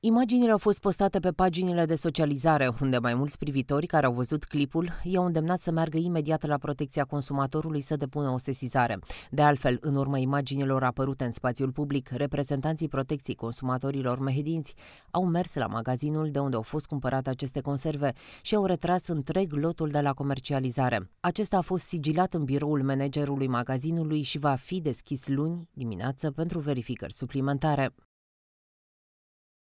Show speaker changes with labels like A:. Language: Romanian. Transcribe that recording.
A: Imaginile au fost postate pe paginile de socializare, unde mai mulți privitori care au văzut clipul i-au îndemnat să meargă imediat la protecția consumatorului să depună o sesizare. De altfel, în urma imaginilor apărute în spațiul public, reprezentanții protecției consumatorilor mehedinți au mers la magazinul de unde au fost cumpărate aceste conserve și au retras întreg lotul de la comercializare. Acesta a fost sigilat în biroul managerului magazinului și va fi deschis luni dimineață pentru verificări suplimentare.